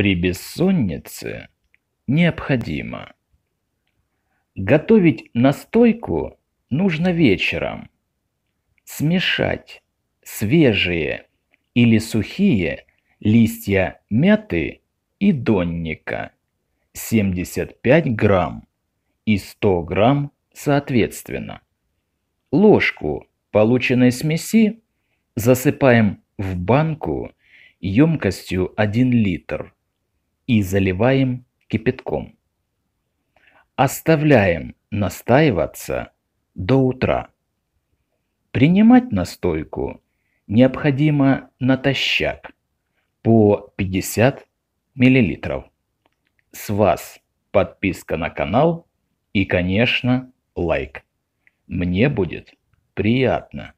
при бессоннице необходимо. Готовить настойку нужно вечером. Смешать свежие или сухие листья мяты и донника 75 грамм и 100 грамм соответственно. Ложку полученной смеси засыпаем в банку емкостью 1 литр и заливаем кипятком. Оставляем настаиваться до утра. Принимать настойку необходимо натощак по 50 мл. С вас подписка на канал и, конечно, лайк. Мне будет приятно.